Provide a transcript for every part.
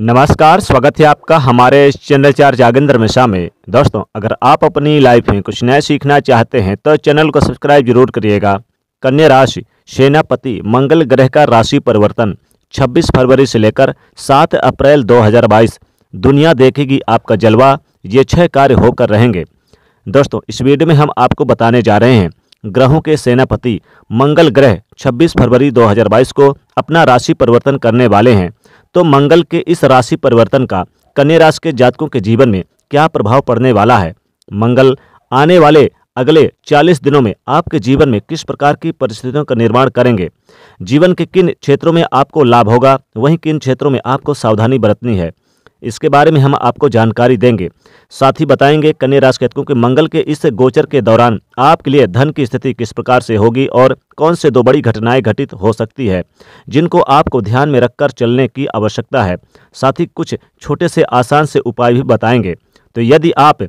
नमस्कार स्वागत है आपका हमारे इस चैनल चार जागेंद्र मिश्रा में दोस्तों अगर आप अपनी लाइफ में कुछ नया सीखना चाहते हैं तो चैनल को सब्सक्राइब जरूर करिएगा कन्या राशि सेनापति मंगल ग्रह का राशि परिवर्तन 26 फरवरी से लेकर 7 अप्रैल 2022 दुनिया देखेगी आपका जलवा ये छह कार्य होकर रहेंगे दोस्तों इस वीडियो में हम आपको बताने जा रहे हैं ग्रहों के सेनापति मंगल ग्रह छब्बीस फरवरी दो को अपना राशि परिवर्तन करने वाले हैं तो मंगल के इस राशि परिवर्तन का कन्या राशि के जातकों के जीवन में क्या प्रभाव पड़ने वाला है मंगल आने वाले अगले 40 दिनों में आपके जीवन में किस प्रकार की परिस्थितियों का निर्माण करेंगे जीवन के किन क्षेत्रों में आपको लाभ होगा वहीं किन क्षेत्रों में आपको सावधानी बरतनी है इसके बारे में हम आपको जानकारी देंगे साथ ही बताएंगे कन्या राशि केतकों के मंगल के इस गोचर के दौरान आपके लिए धन की स्थिति किस प्रकार से होगी और कौन से दो बड़ी घटनाएं घटित हो सकती है जिनको आपको ध्यान में रखकर चलने की आवश्यकता है साथ ही कुछ छोटे से आसान से उपाय भी बताएंगे तो यदि आप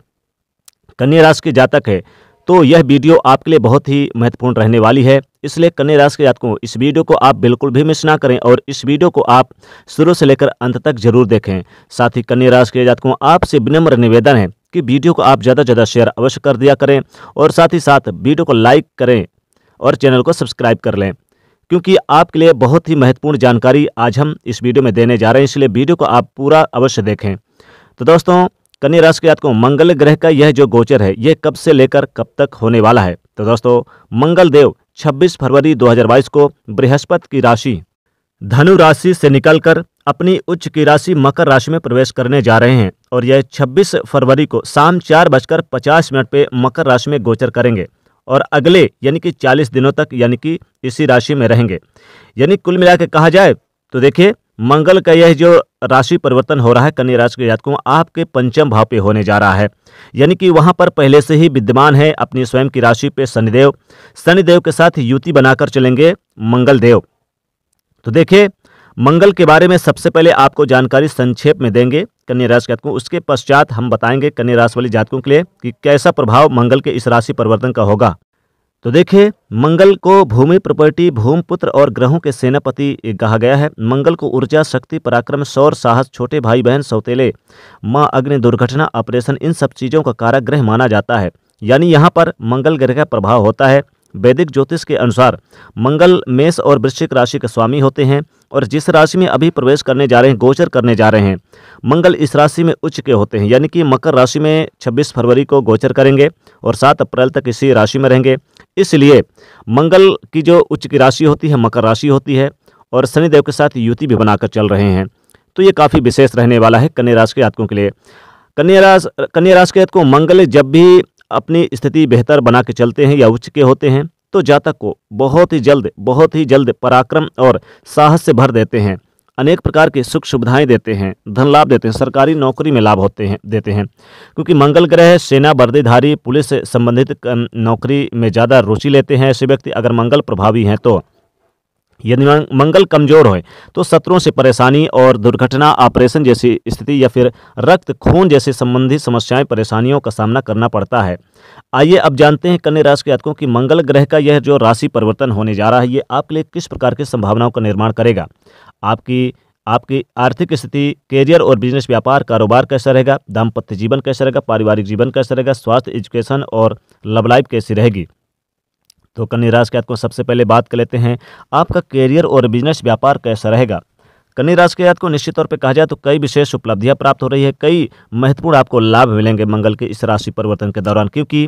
कन्या राशि के जातक है तो यह वीडियो आपके लिए बहुत ही महत्वपूर्ण रहने वाली है इसलिए कन्या राशि के जातकों इस वीडियो को आप बिल्कुल भी मिस ना करें और इस वीडियो को आप शुरू से लेकर अंत तक जरूर देखें साथ ही कन्या राशि के जातकों आपसे विनम्र निवेदन है कि वीडियो को आप ज़्यादा से ज़्यादा शेयर अवश्य कर दिया करें और साथ ही साथ वीडियो को लाइक करें और चैनल को सब्सक्राइब कर लें क्योंकि आपके लिए बहुत ही महत्वपूर्ण जानकारी आज हम इस वीडियो में देने जा रहे हैं इसलिए वीडियो को आप पूरा अवश्य देखें तो दोस्तों कन्या राशि के जातकों मंगल ग्रह का यह जो गोचर है यह कब से लेकर कब तक होने वाला है तो दोस्तों मंगल देव 26 फरवरी 2022 को बृहस्पति की राशि धनु राशि से निकलकर अपनी उच्च की राशि मकर राशि में प्रवेश करने जा रहे हैं और यह 26 फरवरी को शाम चार बजकर पचास मिनट पे मकर राशि में गोचर करेंगे और अगले यानी कि 40 दिनों तक यानी कि इसी राशि में रहेंगे यानी कुल मिलाकर कहा जाए तो देखिए मंगल का यह जो राशि परिवर्तन हो रहा है कन्या राशि के जातकों आपके पंचम भाव पे होने जा रहा है यानी कि वहाँ पर पहले से ही विद्यमान है अपनी स्वयं की राशि पे शनिदेव शनिदेव के साथ युति बनाकर चलेंगे मंगल देव तो देखिए मंगल के बारे में सबसे पहले आपको जानकारी संक्षेप में देंगे कन्या राशि जातकों उसके पश्चात हम बताएंगे कन्या राशि वाले जातकों के लिए कि कैसा प्रभाव मंगल के इस राशि परिवर्तन का होगा तो देखिए मंगल को भूमि प्रॉपर्टी भूमपुत्र और ग्रहों के सेनापति कहा गया है मंगल को ऊर्जा शक्ति पराक्रम सौर साहस छोटे भाई बहन सौतेले माँ अग्नि दुर्घटना ऑपरेशन इन सब चीज़ों का कारक ग्रह माना जाता है यानी यहाँ पर मंगल ग्रह का प्रभाव होता है वैदिक ज्योतिष के अनुसार मंगल मेष और वृश्चिक राशि के स्वामी होते हैं और जिस राशि में अभी प्रवेश करने जा रहे हैं गोचर करने जा रहे हैं मंगल इस राशि में उच्च के होते हैं यानी कि मकर राशि में 26 फरवरी को गोचर करेंगे और 7 अप्रैल तक इसी राशि में रहेंगे इसलिए मंगल की जो उच्च की राशि होती है मकर राशि होती है और शनिदेव के साथ युति भी बनाकर चल रहे हैं तो ये काफ़ी विशेष रहने वाला है कन्या राशि के आतकों के लिए कन्या राश कन्या राशि के यात्रकों मंगल जब भी अपनी स्थिति बेहतर बना के चलते हैं या उच्च के होते हैं तो जातक को बहुत ही जल्द बहुत ही जल्द पराक्रम और साहस से भर देते हैं अनेक प्रकार की सुख सुविधाएं देते हैं धन लाभ देते हैं सरकारी नौकरी में लाभ होते हैं देते हैं क्योंकि मंगल ग्रह सेना वर्दीधारी पुलिस से संबंधित नौकरी में ज़्यादा रुचि लेते हैं ऐसे व्यक्ति अगर मंगल प्रभावी हैं तो यदि मंगल कमजोर हो तो सत्रों से परेशानी और दुर्घटना ऑपरेशन जैसी स्थिति या फिर रक्त खून जैसे संबंधी समस्याएं परेशानियों का सामना करना पड़ता है आइए अब जानते हैं कन्या राशि के जातकों की मंगल ग्रह का यह जो राशि परिवर्तन होने जा रहा है ये आपके लिए किस प्रकार की संभावनाओं का निर्माण करेगा आपकी आपकी आर्थिक स्थिति करियर और बिजनेस व्यापार कारोबार कैसा रहेगा दाम्पत्य जीवन कैसा रहेगा पारिवारिक जीवन कैसा रहेगा स्वास्थ्य एजुकेशन और लव लाइफ कैसी रहेगी तो कन्या राशि के को सबसे पहले बात कर लेते हैं आपका करियर और बिजनेस व्यापार कैसा रहेगा कन्या राशि के को निश्चित तौर पर कहा जाए तो कई विशेष उपलब्धियां प्राप्त हो रही है कई महत्वपूर्ण आपको लाभ मिलेंगे मंगल के इस राशि परिवर्तन के दौरान क्योंकि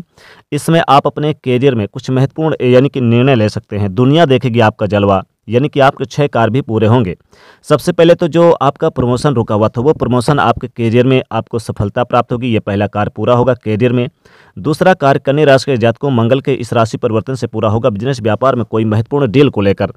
इसमें आप अपने करियर में कुछ महत्वपूर्ण यानी कि निर्णय ले सकते हैं दुनिया देखेगी आपका जलवा यानी कि आपके छः कार्य भी पूरे होंगे सबसे पहले तो जो आपका प्रमोशन रुका हुआ था वो प्रमोशन आपके करियर में आपको सफलता प्राप्त होगी ये पहला कार्य पूरा होगा करियर में दूसरा कार्य कन्या राशि के जात को मंगल के इस राशि परिवर्तन से पूरा होगा बिजनेस व्यापार में कोई महत्वपूर्ण डील को लेकर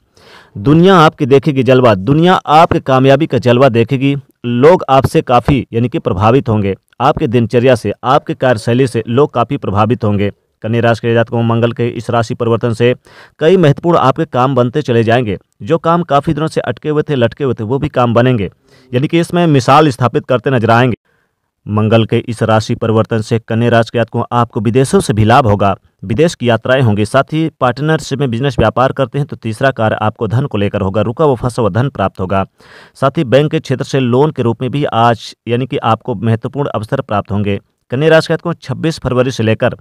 दुनिया आपकी देखेगी जलवा दुनिया आपके कामयाबी का जलवा देखेगी लोग आपसे काफ़ी यानी कि प्रभावित होंगे आपके दिनचर्या से आपके कार्यशैली से लोग काफ़ी प्रभावित होंगे कन्या राशि के जातकों मंगल के इस राशि परिवर्तन से कई महत्वपूर्ण आपके काम बनते चले जाएंगे जो काम काफ़ी दिनों से अटके हुए थे लटके हुए थे वो भी काम बनेंगे यानी कि इसमें मिसाल स्थापित करते नजर आएंगे मंगल के इस राशि परिवर्तन से कन्या राशि के जातकों आपको विदेशों से भी लाभ होगा विदेश की यात्राएं होंगी साथ ही पार्टनरशिप में बिजनेस व्यापार करते हैं तो तीसरा कार्य आपको धन को लेकर होगा रुका व फंसा हुआ धन प्राप्त होगा साथ ही बैंक के क्षेत्र से लोन के रूप में भी आज यानी कि आपको महत्वपूर्ण अवसर प्राप्त होंगे कन्या राशि के को छब्बीस फरवरी से लेकर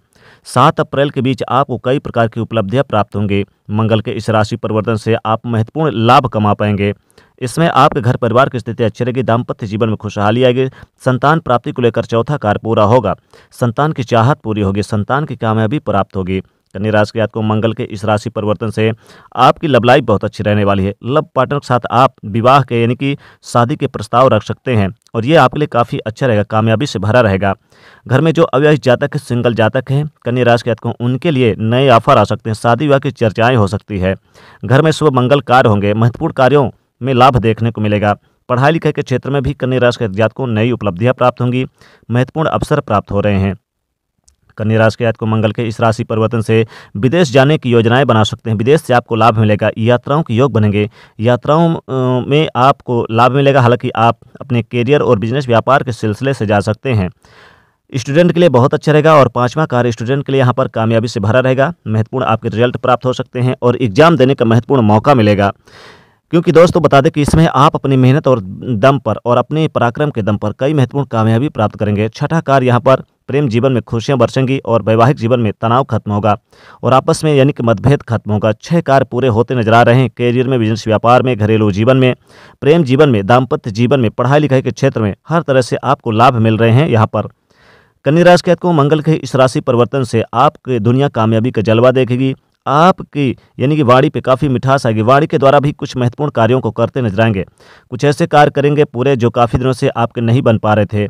सात अप्रैल के बीच आपको कई प्रकार की उपलब्धियां प्राप्त होंगी मंगल के इस राशि परिवर्तन से आप महत्वपूर्ण लाभ कमा पाएंगे इसमें आपके घर परिवार की स्थिति अच्छी रहेगी दाम्पत्य जीवन में खुशहाली आएगी संतान प्राप्ति को लेकर चौथा कार्य पूरा होगा संतान की चाहत पूरी होगी संतान की कामयाबी प्राप्त होगी कन्या राशि के आपको मंगल के इस राशि परिवर्तन से आपकी लव लाइफ बहुत अच्छी रहने वाली है लव पार्टनर के साथ आप विवाह के यानी कि शादी के प्रस्ताव रख सकते हैं और ये आपके लिए काफ़ी अच्छा रहेगा कामयाबी से भरा रहेगा घर में जो अव्यवहित जातक है सिंगल जातक हैं कन्या राशि के जातकों उनके लिए नए ऑफर आ सकते हैं शादी विवाह की चर्चाएँ हो सकती है घर में शुभ मंगल कार्य होंगे महत्वपूर्ण कार्यों में लाभ देखने को मिलेगा पढ़ाई लिखाई के क्षेत्र में भी कन्या राशि के जातकों नई उपलब्धियाँ प्राप्त होंगी महत्वपूर्ण अवसर प्राप्त हो रहे हैं कन्या राशि के को मंगल के इस राशि परिवर्तन से विदेश जाने की योजनाएं बना सकते हैं विदेश से आपको लाभ मिलेगा यात्राओं के योग बनेंगे यात्राओं में आपको लाभ मिलेगा हालांकि आप अपने करियर और बिजनेस व्यापार के सिलसिले से जा सकते हैं स्टूडेंट के लिए बहुत अच्छा रहेगा और पांचवा कार्य स्टूडेंट के लिए यहाँ पर कामयाबी से भरा रहेगा महत्वपूर्ण आपके रिजल्ट प्राप्त हो सकते हैं और एग्जाम देने का महत्वपूर्ण मौका मिलेगा क्योंकि दोस्तों बता दें कि इसमें आप अपनी मेहनत और दम पर और अपने पराक्रम के दम पर कई महत्वपूर्ण कामयाबी प्राप्त करेंगे छठा कार्य यहाँ पर प्रेम जीवन में खुशियां बरसेंगी और वैवाहिक जीवन में तनाव खत्म होगा और आपस में यानी कि मतभेद खत्म होगा छह कार्य पूरे होते नजर आ रहे हैं करियर में बिजनेस व्यापार में घरेलू जीवन में प्रेम जीवन में दाम्पत्य जीवन में पढ़ाई लिखाई के क्षेत्र में हर तरह से आपको लाभ मिल रहे हैं यहाँ पर कन्या राशि के को मंगल के इस राशि परिवर्तन से आपके दुनिया कामयाबी का जलवा देखेगी आपकी यानी कि वाड़ी पे काफ़ी मिठास आएगी वाड़ी के द्वारा भी कुछ महत्वपूर्ण कार्यों को करते नजर आएंगे कुछ ऐसे कार्य करेंगे पूरे जो काफ़ी दिनों से आपके नहीं बन पा रहे थे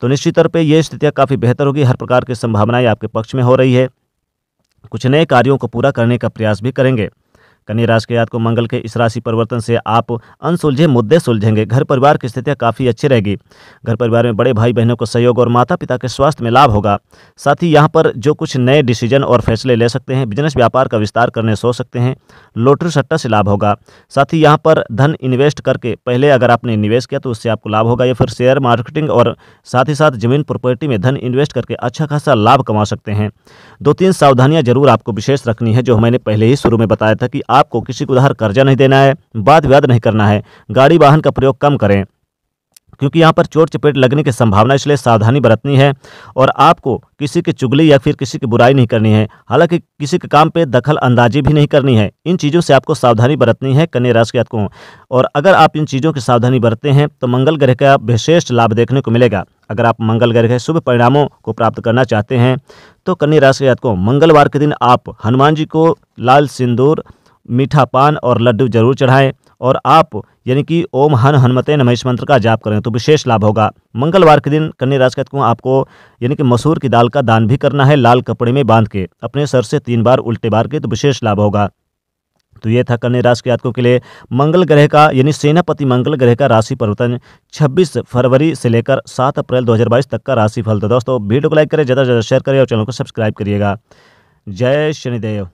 तो निश्चित तौर पर यह स्थितियाँ काफ़ी बेहतर होगी हर प्रकार की संभावनाएँ आपके पक्ष में हो रही है कुछ नए कार्यों को पूरा करने का प्रयास भी करेंगे कन्या राशि के याद को मंगल के इस राशि परिवर्तन से आप अनसुलझे मुद्दे सुलझेंगे घर परिवार की स्थितियाँ काफ़ी अच्छी रहेगी घर परिवार में बड़े भाई बहनों को सहयोग और माता पिता के स्वास्थ्य में लाभ होगा साथ ही यहाँ पर जो कुछ नए डिसीजन और फैसले ले सकते हैं बिजनेस व्यापार का विस्तार करने सोच सकते हैं लोटरी सट्टा से लाभ होगा साथ ही यहाँ पर धन इन्वेस्ट करके पहले अगर आपने निवेश किया तो उससे आपको लाभ होगा या फिर शेयर मार्केटिंग और साथ ही साथ जमीन प्रॉपर्टी में धन इन्वेस्ट करके अच्छा खासा लाभ कमा सकते हैं दो तीन सावधानियाँ जरूर आपको विशेष रखनी है जो मैंने पहले ही शुरू में बताया था कि आप आपको किसी को उधार कर्जा नहीं देना है वाद विवाद नहीं करना है गाड़ी वाहन का प्रयोग कम करें क्योंकि यहाँ पर चोट चपेट लगने की संभावना इसलिए सावधानी बरतनी है और आपको किसी की चुगली या फिर किसी की बुराई नहीं करनी है हालांकि किसी के काम पे दखल अंदाजी भी नहीं करनी है इन चीज़ों से आपको सावधानी बरतनी है कन्या राशि के जातकों और अगर आप इन चीज़ों की सावधानी बरतते हैं तो मंगल ग्रह का विशेष लाभ देखने को मिलेगा अगर आप मंगल ग्रह के शुभ परिणामों को प्राप्त करना चाहते हैं तो कन्या राशि के जातकों मंगलवार के दिन आप हनुमान जी को लाल सिंदूर मीठा पान और लड्डू जरूर चढ़ाएं और आप यानी कि ओम हन हनुमते नमेश मंत्र का जाप करें तो विशेष लाभ होगा मंगलवार के दिन कन्या राज को आपको यानी कि मसूर की दाल का दान भी करना है लाल कपड़े में बांध के अपने सर से तीन बार उल्टे बार के तो विशेष लाभ होगा तो ये था कन्या राशि के जातकों के लिए मंगल ग्रह का यानी सेनापति मंगल ग्रह का राशि परिवर्तन 26 फरवरी से लेकर 7 अप्रैल 2022 तक का राशि फल था तो दोस्तों वीडियो को लाइक करें ज़्यादा से ज़्यादा शेयर करें और चैनल को सब्सक्राइब करिएगा जय शनिदेव